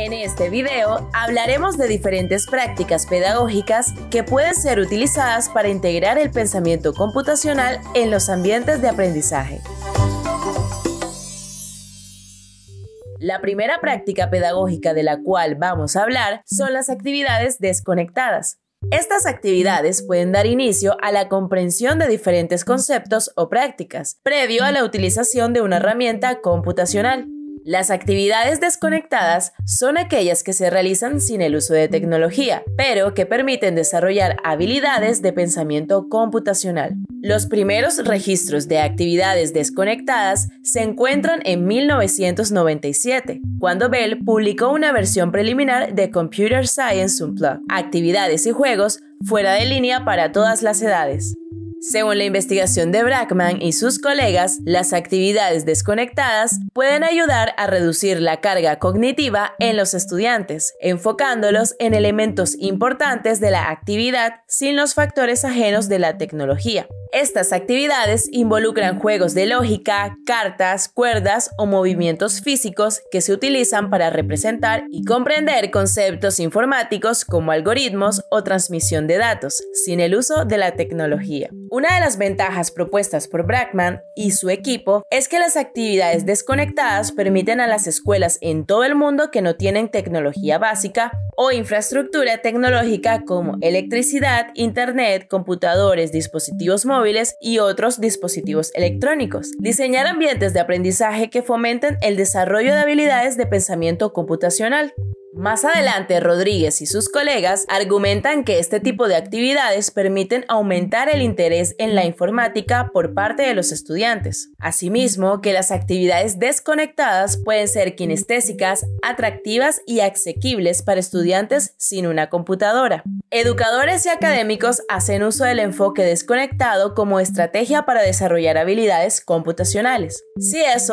En este video hablaremos de diferentes prácticas pedagógicas que pueden ser utilizadas para integrar el pensamiento computacional en los ambientes de aprendizaje. La primera práctica pedagógica de la cual vamos a hablar son las actividades desconectadas. Estas actividades pueden dar inicio a la comprensión de diferentes conceptos o prácticas, previo a la utilización de una herramienta computacional. Las actividades desconectadas son aquellas que se realizan sin el uso de tecnología, pero que permiten desarrollar habilidades de pensamiento computacional. Los primeros registros de actividades desconectadas se encuentran en 1997, cuando Bell publicó una versión preliminar de Computer Science Unplugged, actividades y juegos fuera de línea para todas las edades. Según la investigación de Brackman y sus colegas, las actividades desconectadas pueden ayudar a reducir la carga cognitiva en los estudiantes, enfocándolos en elementos importantes de la actividad sin los factores ajenos de la tecnología. Estas actividades involucran juegos de lógica, cartas, cuerdas o movimientos físicos que se utilizan para representar y comprender conceptos informáticos como algoritmos o transmisión de datos, sin el uso de la tecnología. Una de las ventajas propuestas por Brackman y su equipo es que las actividades desconectadas permiten a las escuelas en todo el mundo que no tienen tecnología básica o infraestructura tecnológica como electricidad, internet, computadores, dispositivos móviles y otros dispositivos electrónicos. Diseñar ambientes de aprendizaje que fomenten el desarrollo de habilidades de pensamiento computacional. Más adelante, Rodríguez y sus colegas argumentan que este tipo de actividades permiten aumentar el interés en la informática por parte de los estudiantes. Asimismo, que las actividades desconectadas pueden ser kinestésicas, atractivas y asequibles para estudiantes sin una computadora. Educadores y académicos hacen uso del enfoque desconectado como estrategia para desarrollar habilidades computacionales. CS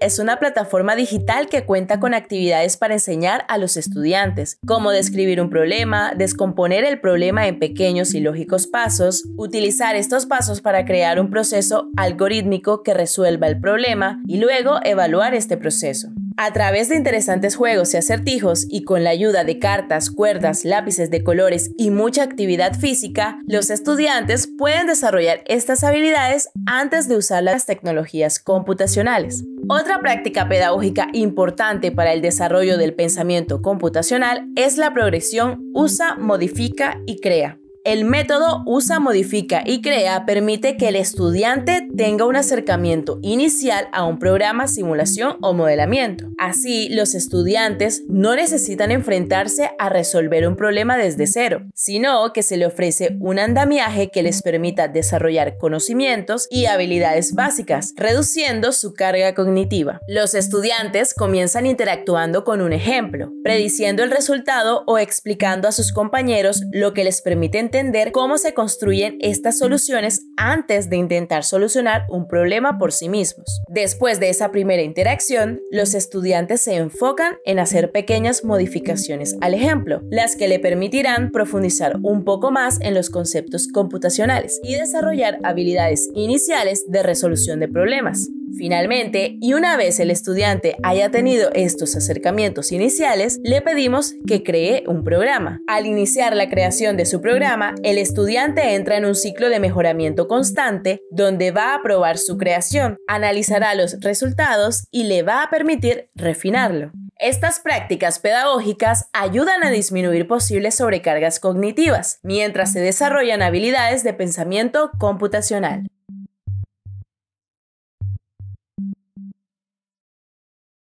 es una plataforma digital que cuenta con actividades para enseñar a los estudiantes, cómo describir un problema, descomponer el problema en pequeños y lógicos pasos, utilizar estos pasos para crear un proceso algorítmico que resuelva el problema y luego evaluar este proceso. A través de interesantes juegos y acertijos y con la ayuda de cartas, cuerdas, lápices de colores y mucha actividad física, los estudiantes pueden desarrollar estas habilidades antes de usar las tecnologías computacionales. Otra práctica pedagógica importante para el desarrollo del pensamiento computacional es la progresión usa, modifica y crea. El método usa, modifica y crea permite que el estudiante tenga un acercamiento inicial a un programa, simulación o modelamiento. Así, los estudiantes no necesitan enfrentarse a resolver un problema desde cero, sino que se le ofrece un andamiaje que les permita desarrollar conocimientos y habilidades básicas, reduciendo su carga cognitiva. Los estudiantes comienzan interactuando con un ejemplo, prediciendo el resultado o explicando a sus compañeros lo que les permite entender cómo se construyen estas soluciones antes de intentar solucionar un problema por sí mismos. Después de esa primera interacción, los estudiantes se enfocan en hacer pequeñas modificaciones al ejemplo, las que le permitirán profundizar un poco más en los conceptos computacionales y desarrollar habilidades iniciales de resolución de problemas. Finalmente, y una vez el estudiante haya tenido estos acercamientos iniciales, le pedimos que cree un programa. Al iniciar la creación de su programa, el estudiante entra en un ciclo de mejoramiento constante donde va a probar su creación, analizará los resultados y le va a permitir refinarlo. Estas prácticas pedagógicas ayudan a disminuir posibles sobrecargas cognitivas, mientras se desarrollan habilidades de pensamiento computacional.